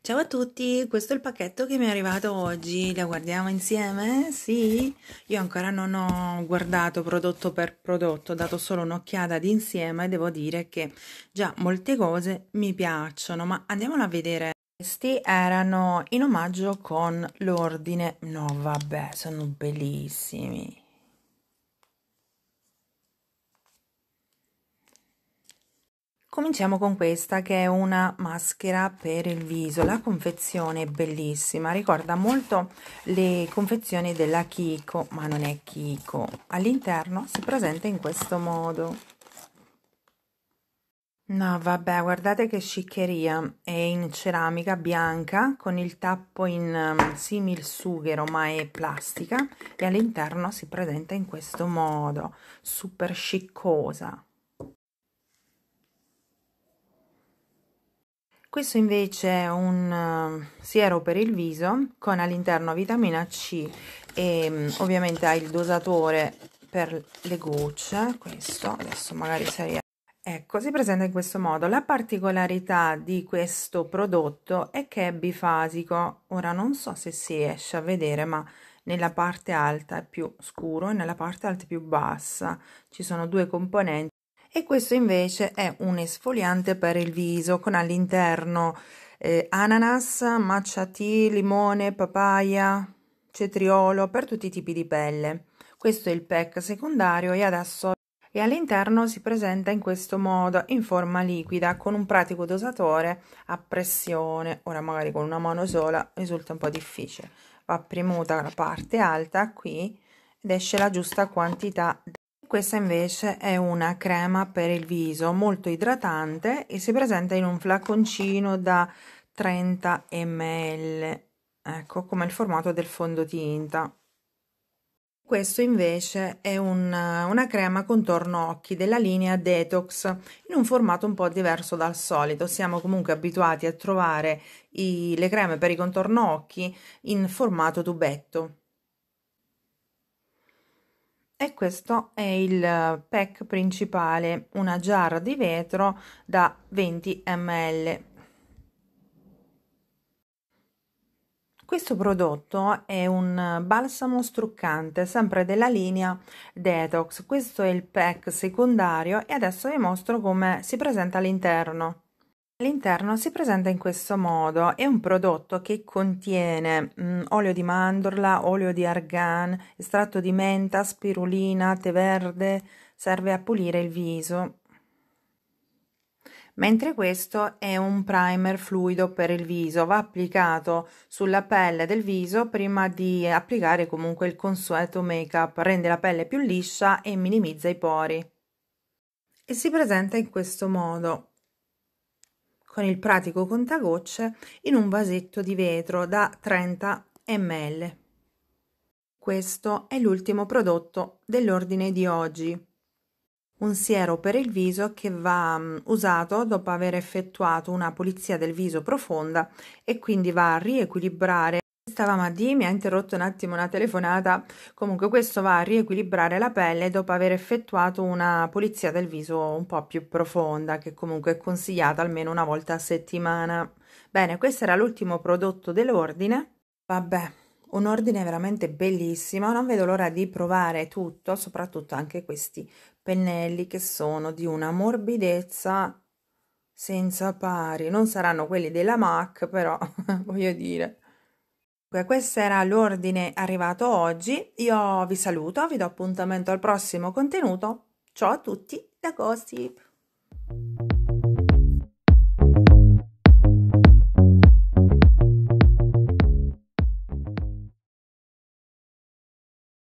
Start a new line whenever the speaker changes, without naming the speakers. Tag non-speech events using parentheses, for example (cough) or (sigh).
Ciao a tutti, questo è il pacchetto che mi è arrivato oggi, la guardiamo insieme? Sì? Io ancora non ho guardato prodotto per prodotto, ho dato solo un'occhiata d'insieme e devo dire che già molte cose mi piacciono, ma andiamola a vedere. Questi erano in omaggio con l'ordine, no vabbè, sono bellissimi. Cominciamo con questa che è una maschera per il viso, la confezione è bellissima, ricorda molto le confezioni della Kiko, ma non è Kiko. All'interno si presenta in questo modo. No vabbè, guardate che sciccheria, è in ceramica bianca con il tappo in um, simil sughero ma è plastica e all'interno si presenta in questo modo, super sciccosa. Questo invece è un eh, siero per il viso con all'interno vitamina C e mm, ovviamente ha il dosatore per le gocce, questo adesso magari sarei Ecco, si presenta in questo modo. La particolarità di questo prodotto è che è bifasico. Ora non so se si riesce a vedere, ma nella parte alta è più scuro e nella parte alta è più bassa. Ci sono due componenti e questo invece è un esfoliante per il viso con all'interno eh, ananas, matcha tea, limone, papaya, cetriolo per tutti i tipi di pelle. Questo è il pack secondario e adesso e all'interno si presenta in questo modo in forma liquida con un pratico dosatore a pressione ora magari con una mano sola risulta un po' difficile va premuta la parte alta qui ed esce la giusta quantità questa invece è una crema per il viso molto idratante e si presenta in un flaconcino da 30 ml, ecco come il formato del fondotinta. Questo invece è un, una crema contorno occhi della linea Detox in un formato un po' diverso dal solito. Siamo comunque abituati a trovare i, le creme per i contorno occhi in formato tubetto e questo è il pack principale, una giara di vetro da 20 ml. Questo prodotto è un balsamo struccante, sempre della linea Detox. Questo è il pack secondario e adesso vi mostro come si presenta all'interno. All'interno si presenta in questo modo, è un prodotto che contiene mh, mm, olio di mandorla, olio di argan, estratto di menta, spirulina, tè verde, serve a pulire il viso. Mentre questo è un primer fluido per il viso, va applicato sulla pelle del viso prima di applicare comunque il consueto make up, rende la pelle più liscia e minimizza i pori. E si presenta in questo modo con il pratico contagocce in un vasetto di vetro da 30 ml. Questo è l'ultimo prodotto dell'ordine di oggi. Un siero per il viso che va mm, usato dopo aver effettuato una pulizia del viso profonda e quindi va a riequilibrare stavamo a D, mi ha interrotto un attimo una telefonata. Comunque questo va a riequilibrare la pelle dopo aver effettuato una pulizia del viso un po' più profonda, che comunque è consigliata almeno una volta a settimana. Bene, questo era l'ultimo prodotto dell'ordine. Vabbè, un ordine veramente bellissimo, non vedo l'ora di provare tutto, soprattutto anche questi pennelli che sono di una morbidezza senza pari. Non saranno quelli della MAC, però (laughs) voglio dire. Questo era l'ordine arrivato oggi. Io vi saluto, vi do appuntamento al prossimo contenuto. Ciao a tutti da Gossip!